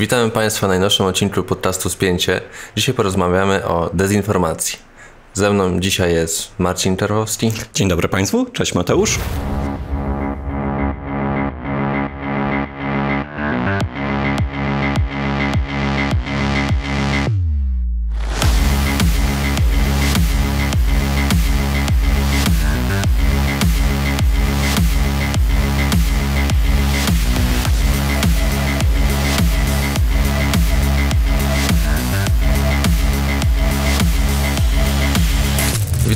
Witamy Państwa w najnowszym odcinku podcastu Spięcie. Dzisiaj porozmawiamy o dezinformacji. Ze mną dzisiaj jest Marcin Terowski. Dzień dobry Państwu, cześć Mateusz.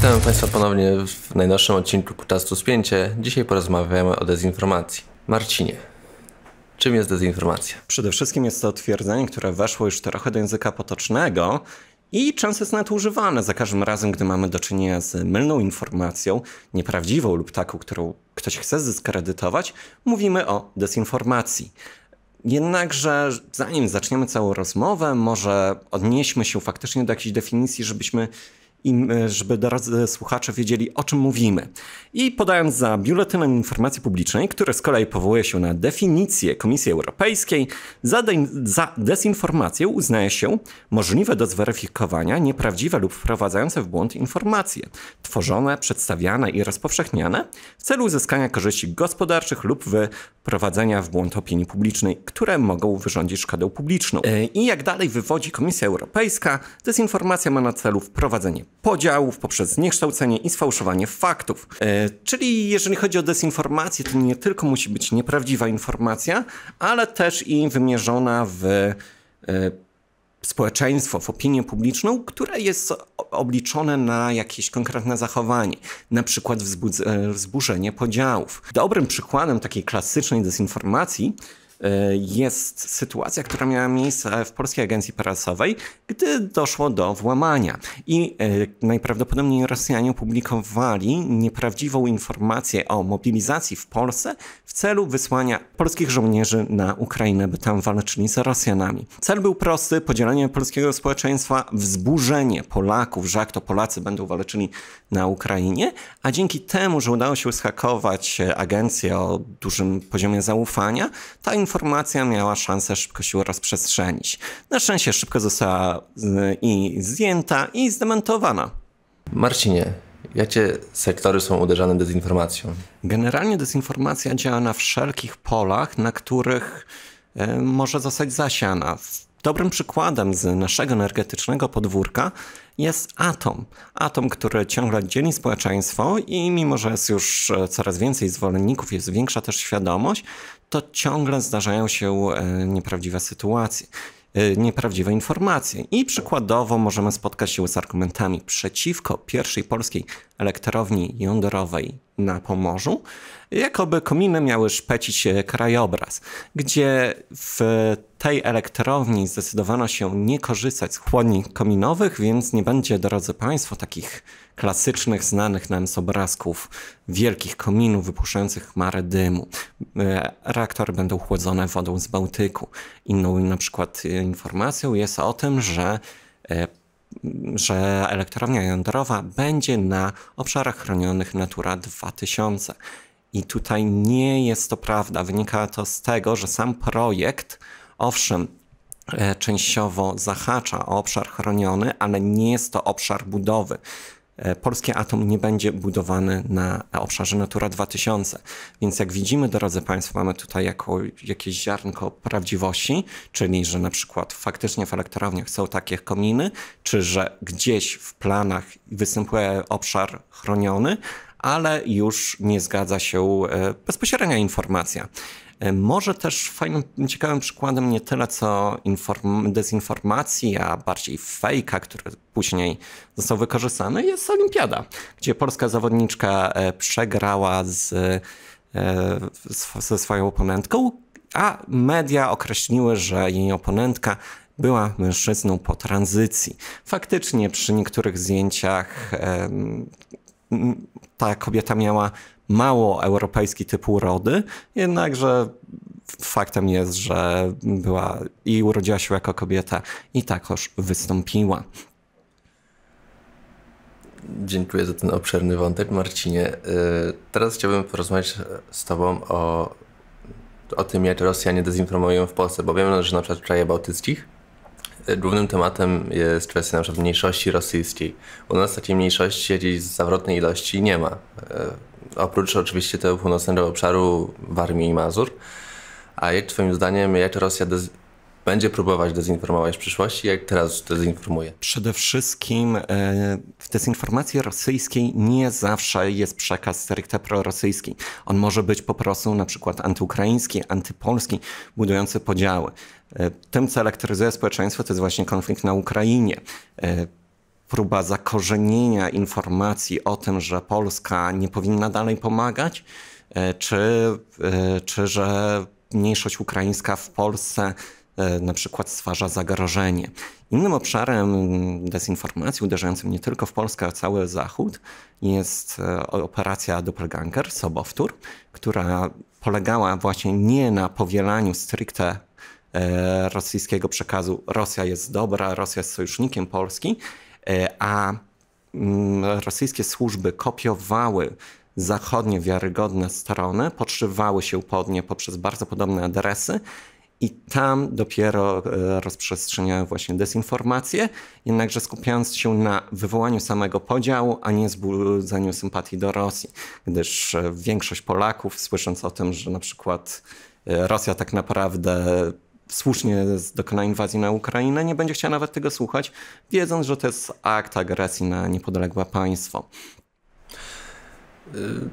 Witam Państwa ponownie w najnowszym odcinku podcastu Spięcie. Dzisiaj porozmawiamy o dezinformacji. Marcinie, czym jest dezinformacja? Przede wszystkim jest to twierdzenie, które weszło już trochę do języka potocznego i często jest nadużywane używane za każdym razem, gdy mamy do czynienia z mylną informacją, nieprawdziwą lub taką, którą ktoś chce zdyskredytować, mówimy o dezinformacji. Jednakże, zanim zaczniemy całą rozmowę, może odnieśmy się faktycznie do jakiejś definicji, żebyśmy im, żeby drodzy słuchacze wiedzieli, o czym mówimy. I podając za Biuletynem Informacji Publicznej, który z kolei powołuje się na definicję Komisji Europejskiej, za, de za dezinformację uznaje się możliwe do zweryfikowania nieprawdziwe lub wprowadzające w błąd informacje, tworzone, przedstawiane i rozpowszechniane w celu uzyskania korzyści gospodarczych lub wprowadzenia w błąd opinii publicznej, które mogą wyrządzić szkodę publiczną. E, I jak dalej wywodzi Komisja Europejska, dezinformacja ma na celu wprowadzenie podziałów, poprzez zniekształcenie i sfałszowanie faktów. E, czyli jeżeli chodzi o dezinformację, to nie tylko musi być nieprawdziwa informacja, ale też i wymierzona w e, społeczeństwo, w opinię publiczną, które jest obliczone na jakieś konkretne zachowanie, na przykład e, wzburzenie podziałów. Dobrym przykładem takiej klasycznej dezinformacji E, jest sytuacja, która miała miejsce w Polskiej Agencji Prasowej, gdy doszło do włamania. I e, najprawdopodobniej Rosjanie opublikowali nieprawdziwą informację o mobilizacji w Polsce w celu wysłania polskich żołnierzy na Ukrainę, by tam walczyli z Rosjanami. Cel był prosty: podzielenie polskiego społeczeństwa, wzburzenie Polaków, że jak to Polacy będą walczyli na Ukrainie, a dzięki temu, że udało się schakować e, agencję o dużym poziomie zaufania, ta informacja informacja miała szansę szybko się rozprzestrzenić. Na szczęście szybko została i zdjęta i zdementowana. Marcinie, jakie sektory są uderzane dezinformacją? Generalnie dezinformacja działa na wszelkich polach, na których e, może zostać zasiana. Dobrym przykładem z naszego energetycznego podwórka jest atom. Atom, który ciągle dzieli społeczeństwo i mimo, że jest już e, coraz więcej zwolenników, jest większa też świadomość, to ciągle zdarzają się e, nieprawdziwe sytuacje e, nieprawdziwe informacje. I przykładowo możemy spotkać się z argumentami przeciwko pierwszej polskiej elektrowni jądrowej na Pomorzu, jakoby kominy miały szpecić e, krajobraz, gdzie w tej elektrowni zdecydowano się nie korzystać z chłodni kominowych, więc nie będzie, drodzy Państwo, takich klasycznych, znanych nam z obrazków wielkich kominów wypuszczających chmarę dymu. E, reaktory będą chłodzone wodą z Bałtyku. Inną na przykład e, informacją jest o tym, że że elektrownia jądrowa będzie na obszarach chronionych Natura 2000. I tutaj nie jest to prawda. Wynika to z tego, że sam projekt, owszem, e, częściowo zahacza o obszar chroniony, ale nie jest to obszar budowy. E, polski atom nie będzie budowany na obszarze Natura 2000. Więc jak widzimy, drodzy Państwo, mamy tutaj jako jakieś ziarnko prawdziwości, czyli że na przykład faktycznie w elektrowniach są takie kominy, czy że gdzieś w planach występuje obszar chroniony, ale już nie zgadza się e, bezpośrednia informacja. E, może też fajnym, ciekawym przykładem nie tyle co inform- dezinformacji, a bardziej fejka, który później został wykorzystany, jest Olimpiada, gdzie polska zawodniczka e, przegrała z, e, ze swoją oponentką, a media określiły, że jej oponentka była mężczyzną po tranzycji. Faktycznie przy niektórych zdjęciach ta kobieta miała mało europejski typ urody, jednakże faktem jest, że była i urodziła się jako kobieta i takoż wystąpiła. Dziękuję za ten obszerny wątek, Marcinie. Y, teraz chciałbym porozmawiać z Tobą o, o tym, jak Rosjanie dezinformują w Polsce, bo wiem, że na przykład w krajach bałtyckich y, głównym tematem jest kwestia na przykład mniejszości rosyjskiej. U nas takiej mniejszości jakiejś zawrotnej ilości nie ma. Y, oprócz oczywiście tego północnego obszaru Warmii i Mazur. A jak twoim zdaniem, jak Rosja będzie próbować dezinformować w przyszłości, jak teraz dezinformuje? Przede wszystkim e, w dezinformacji rosyjskiej nie zawsze jest przekaz stricte prorosyjski. On może być po prostu na przykład antyukraiński, antypolski, budujący podziały. E, tym, co elektryzuje społeczeństwo, to jest właśnie konflikt na Ukrainie e, próba zakorzenienia informacji o tym, że Polska nie powinna dalej pomagać, e, czy, e, czy że mniejszość ukraińska w Polsce e, na przykład stwarza zagrożenie. Innym obszarem dezinformacji uderzającym nie tylko w Polskę, a cały Zachód jest operacja Doppelganger, Sobowtór, która polegała właśnie nie na powielaniu stricte rosyjskiego przekazu Rosja jest dobra, Rosja jest sojusznikiem Polski, E, a mm, rosyjskie służby kopiowały zachodnie wiarygodne strony, podszywały się pod nie poprzez bardzo podobne adresy i tam dopiero e, rozprzestrzeniały właśnie dezinformacje, jednakże skupiając się na wywołaniu samego podziału, a nie zbudzeniu sympatii do Rosji, gdyż e, większość Polaków słysząc o tym, że na przykład Rosja tak naprawdę słusznie dokona inwazji na Ukrainę, nie będzie chciała nawet tego słuchać, wiedząc, że to jest akt agresji na niepodległe państwo.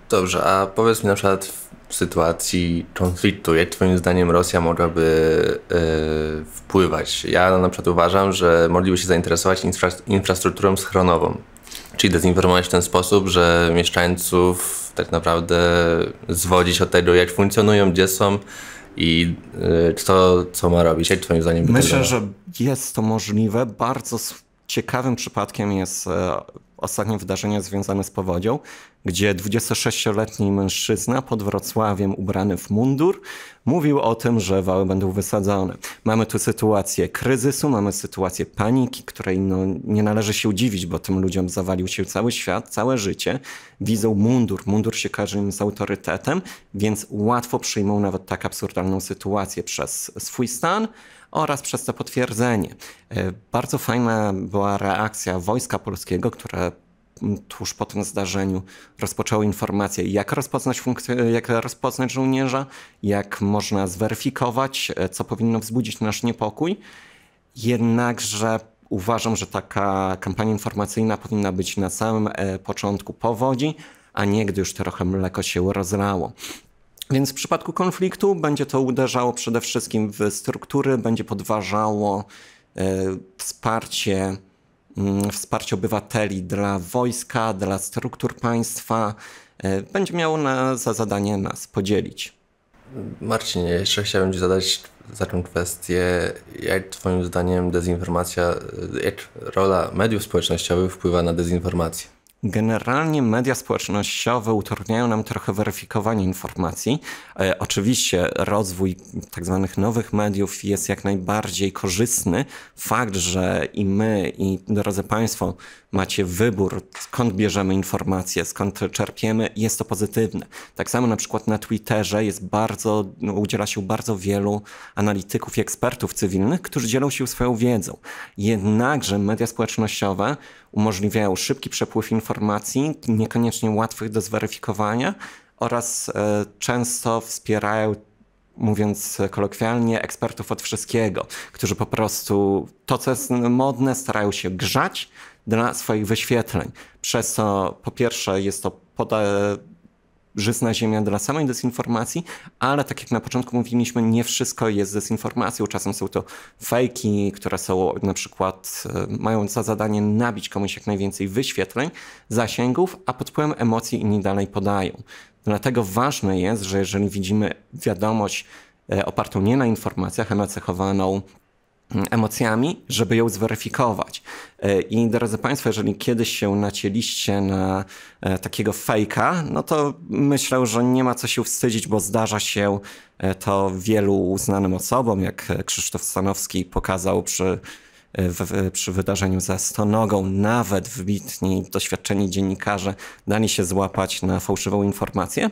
Dobrze, a powiedz mi na przykład w sytuacji konfliktu, jak Twoim zdaniem Rosja mogłaby yy, wpływać? Ja na przykład uważam, że mogliby się zainteresować infra infrastrukturą schronową, czyli dezinformować w ten sposób, że mieszkańców tak naprawdę zwodzić od tego, jak funkcjonują, gdzie są, i co, y, co ma robić? Jak twoim zdaniem Myślę, że jest to możliwe. Bardzo ciekawym przypadkiem jest e, ostatnie wydarzenie związane z powodzią, gdzie 26-letni mężczyzna pod Wrocławiem ubrany w mundur mówił o tym, że wały będą wysadzone. Mamy tu sytuację kryzysu, mamy sytuację paniki, której no, nie należy się dziwić, bo tym ludziom zawalił się cały świat, całe życie. Widzą mundur, mundur się każe im z autorytetem, więc łatwo przyjmą nawet tak absurdalną sytuację przez swój stan, oraz przez to potwierdzenie. E, bardzo fajna była reakcja Wojska Polskiego, które tuż po tym zdarzeniu rozpoczęły informacje, jak rozpoznać, jak rozpoznać żołnierza, jak można zweryfikować, e, co powinno wzbudzić nasz niepokój. Jednakże uważam, że taka kampania informacyjna powinna być na samym e, początku powodzi, a nie gdy już trochę mleko się rozlało. Więc w przypadku konfliktu będzie to uderzało przede wszystkim w struktury, będzie podważało e, wsparcie Mm, wsparcie obywateli dla wojska, dla struktur państwa. E, będzie miało na, za zadanie nas podzielić. Marcinie, jeszcze chciałbym Ci zadać taką kwestię, jak Twoim zdaniem dezinformacja, e, jak rola mediów społecznościowych wpływa na dezinformację? Generalnie media społecznościowe utrudniają nam trochę weryfikowanie informacji. E, oczywiście rozwój tak zwanych nowych mediów jest jak najbardziej korzystny. Fakt, że i my, i drodzy Państwo, macie wybór, skąd bierzemy informacje, skąd czerpiemy i jest to pozytywne. Tak samo na przykład na Twitterze jest bardzo, no, udziela się bardzo wielu analityków i ekspertów cywilnych, którzy dzielą się swoją wiedzą. Jednakże media społecznościowe umożliwiają szybki przepływ informacji, niekoniecznie łatwych do zweryfikowania oraz y, często wspierają mówiąc kolokwialnie, ekspertów od wszystkiego, którzy po prostu to, co jest modne, starają się grzać dla swoich wyświetleń. Przez co po pierwsze jest to poda- żyzna ziemia dla samej dezinformacji, ale tak jak na początku mówiliśmy, nie wszystko jest dezinformacją. Czasem są to fejki, które są na przykład, e, mają za zadanie nabić komuś jak najwięcej wyświetleń, zasięgów, a pod wpływem emocji inni dalej podają. Dlatego ważne jest, że jeżeli widzimy wiadomość e, opartą nie na informacjach, a nacechowaną mm, emocjami, żeby ją zweryfikować. E, I drodzy Państwo, jeżeli kiedyś się nacięliście na e, takiego fejka, no to myślę, że nie ma co się wstydzić, bo zdarza się to wielu znanym osobom, jak Krzysztof Stanowski pokazał przy E, w, e, przy wydarzeniu za Stonogą nawet wybitni, doświadczeni dziennikarze dali się złapać na fałszywą informację.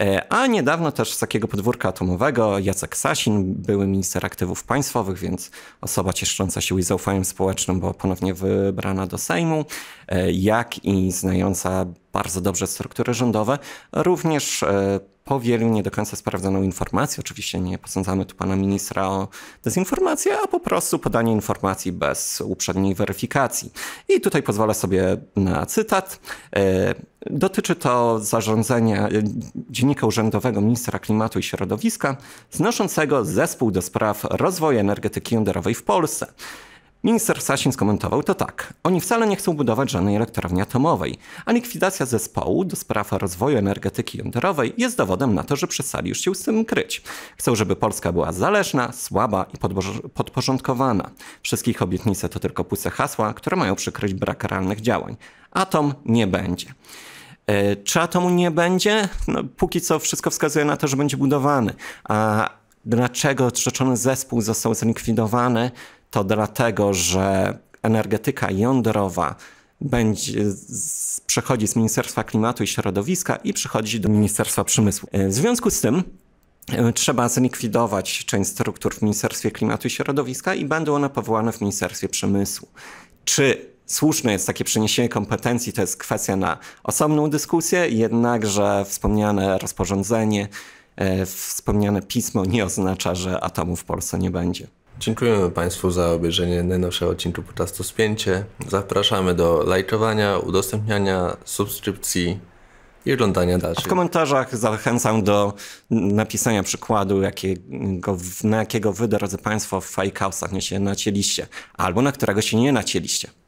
E, a niedawno też z takiego podwórka atomowego Jacek Sasin, były minister aktywów państwowych, więc osoba ciesząca się i zaufaniem społecznym, bo ponownie wybrana do Sejmu, jak i znająca bardzo dobrze struktury rządowe, również po wielu nie do końca sprawdzoną informację. Oczywiście nie posądzamy tu pana ministra o dezinformację, a po prostu podanie informacji bez uprzedniej weryfikacji. I tutaj pozwolę sobie na cytat. E, dotyczy to zarządzenia e, dziennika urzędowego ministra klimatu i środowiska, znoszącego zespół do spraw rozwoju energetyki jądrowej w Polsce. Minister Sasin skomentował to tak. Oni wcale nie chcą budować żadnej elektrowni atomowej, a likwidacja zespołu do spraw rozwoju energetyki jądrowej jest dowodem na to, że przestali już się z tym kryć. Chcą, żeby Polska była zależna, słaba i podporządkowana. Wszystkich obietnice to tylko puste hasła, które mają przykryć brak realnych działań. Atom nie będzie. E, czy atomu nie będzie? No, póki co wszystko wskazuje na to, że będzie budowany. A dlaczego odrzeczony zespół został zlikwidowany, to dlatego, że energetyka jądrowa będzie, z, przechodzi z Ministerstwa Klimatu i Środowiska i przychodzi do Ministerstwa Przemysłu. E, w związku z tym e, trzeba zlikwidować część struktur w Ministerstwie Klimatu i Środowiska i będą one powołane w Ministerstwie Przemysłu. Czy słuszne jest takie przeniesienie kompetencji, to jest kwestia na osobną dyskusję, jednakże wspomniane rozporządzenie, e, wspomniane pismo nie oznacza, że atomu w Polsce nie będzie. Dziękujemy Państwu za obejrzenie najnowszego odcinka podcastu Spięcie. Zapraszamy do lajkowania, udostępniania, subskrypcji i oglądania dalszych. A w komentarzach zachęcam do napisania przykładu, jakiego, na jakiego wy, drodzy Państwo, w fajkausach się nacieliście, albo na którego się nie nacieliście.